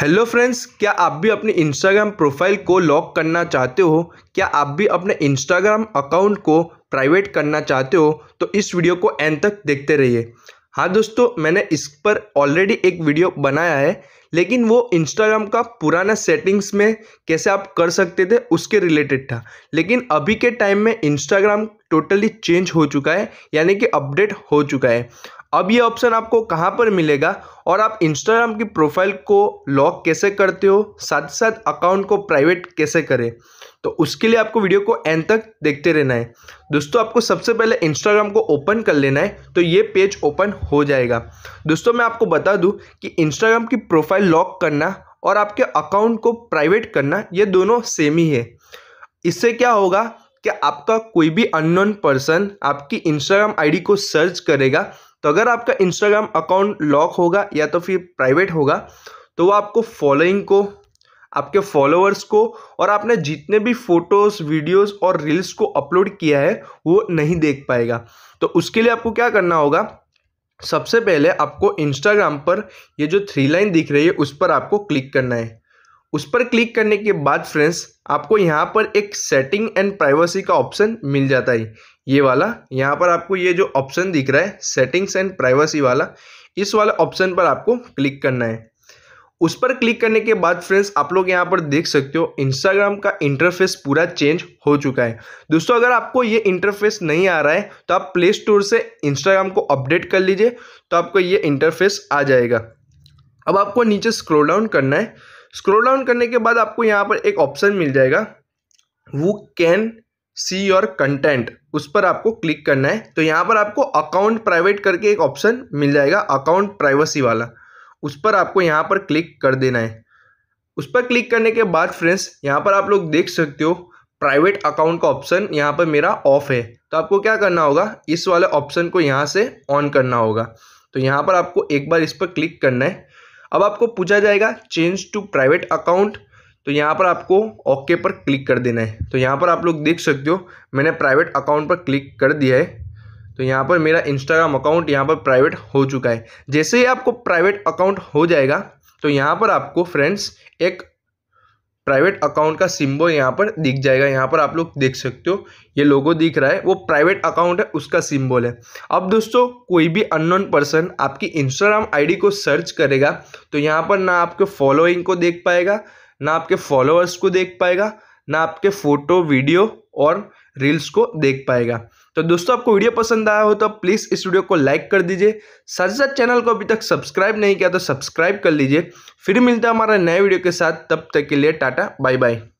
hello friends क्या आप भी अपनी इंस्टाग्राम प्रोफाइल को लॉक करना चाहते हो क्या आप भी अपने इंस्टाग्राम अकाउंट को प्राइवेट करना चाहते हो तो इस वीडियो को एंड तक देखते रहिए हाँ दोस्तों मैंने इस पर ऑलरेडी एक वीडियो बनाया है लेकिन वो इंस्टाग्राम का पुराना सेटिंग्स में कैसे आप कर सकते थे उसके रिलेटेड था लेकिन अभी के टाइम में इंस्टाग्राम टोटली चेंज हो चुका है यानी कि अपडेट हो चुका है अब ये ऑप्शन आपको कहाँ पर मिलेगा और आप इंस्टाग्राम की प्रोफाइल को लॉक कैसे करते हो साथ साथ अकाउंट को प्राइवेट कैसे करें तो उसके लिए आपको वीडियो को एंड तक देखते रहना है दोस्तों आपको सबसे पहले इंस्टाग्राम को ओपन कर लेना है तो ये पेज ओपन हो जाएगा दोस्तों मैं आपको बता दूँ कि इंस्टाग्राम की प्रोफाइल लॉक करना और आपके अकाउंट को प्राइवेट करना ये दोनों सेम ही है इससे क्या होगा कि आपका कोई भी अननोन पर्सन आपकी इंस्टाग्राम आईडी को सर्च करेगा तो अगर आपका इंस्टाग्राम अकाउंट लॉक होगा या तो फिर प्राइवेट होगा तो वो आपको फॉलोइंग को आपके फॉलोअर्स को और आपने जितने भी फोटोज़ वीडियोस और रील्स को अपलोड किया है वो नहीं देख पाएगा तो उसके लिए आपको क्या करना होगा सबसे पहले आपको इंस्टाग्राम पर ये जो थ्री लाइन दिख रही है उस पर आपको क्लिक करना है उस पर क्लिक करने के बाद फ्रेंड्स आपको यहाँ पर एक सेटिंग एंड प्राइवेसी का ऑप्शन मिल जाता है ये वाला यहाँ पर आपको ये जो ऑप्शन दिख रहा है सेटिंग्स एंड प्राइवेसी वाला इस वाला ऑप्शन पर आपको क्लिक करना है उस पर क्लिक करने के बाद फ्रेंड्स आप लोग यहाँ पर देख सकते हो इंस्टाग्राम का इंटरफेस पूरा चेंज हो चुका है दोस्तों अगर आपको ये इंटरफेस नहीं आ रहा है तो आप प्ले स्टोर से इंस्टाग्राम को अपडेट कर लीजिए तो आपको ये इंटरफेस आ जाएगा अब आपको नीचे स्क्रोल डाउन करना है स्क्रोल डाउन करने के बाद आपको यहाँ पर एक ऑप्शन मिल जाएगा वो कैन सी योर कंटेंट उस पर आपको क्लिक करना है तो यहाँ पर आपको अकाउंट प्राइवेट करके एक ऑप्शन मिल जाएगा अकाउंट प्राइवेसी वाला उस पर आपको यहाँ पर क्लिक कर देना है उस पर क्लिक करने के बाद फ्रेंड्स यहाँ पर आप लोग देख सकते हो प्राइवेट अकाउंट का ऑप्शन यहाँ पर मेरा ऑफ है तो आपको क्या करना होगा इस वाले ऑप्शन को यहाँ से ऑन करना होगा तो यहाँ पर आपको एक बार इस पर क्लिक करना है अब आपको पूछा जाएगा चेंज टू प्राइवेट अकाउंट तो यहाँ पर आपको ओके पर क्लिक कर देना है तो यहाँ पर आप लोग देख सकते हो मैंने प्राइवेट अकाउंट पर क्लिक कर दिया है तो यहाँ पर मेरा इंस्टाग्राम अकाउंट यहाँ पर प्राइवेट हो चुका है जैसे ही आपको प्राइवेट अकाउंट हो जाएगा तो यहाँ पर आपको फ्रेंड्स एक प्राइवेट अकाउंट का सिम्बल यहाँ पर दिख जाएगा यहाँ पर आप लोग देख सकते हो ये लोगो दिख रहा है वो प्राइवेट अकाउंट है उसका सिम्बल है अब दोस्तों कोई भी अननोन पर्सन आपकी इंस्टाग्राम आईडी को सर्च करेगा तो यहाँ पर ना आपके फॉलोइंग को देख पाएगा ना आपके फॉलोअर्स को देख पाएगा ना आपके फ़ोटो वीडियो और रील्स को देख पाएगा तो दोस्तों आपको वीडियो पसंद आया हो तो प्लीज़ इस वीडियो को लाइक कर दीजिए साथ ही साथ चैनल को अभी तक सब्सक्राइब नहीं किया तो सब्सक्राइब कर लीजिए फिर मिलता है हमारा नए वीडियो के साथ तब तक के लिए टाटा बाय बाय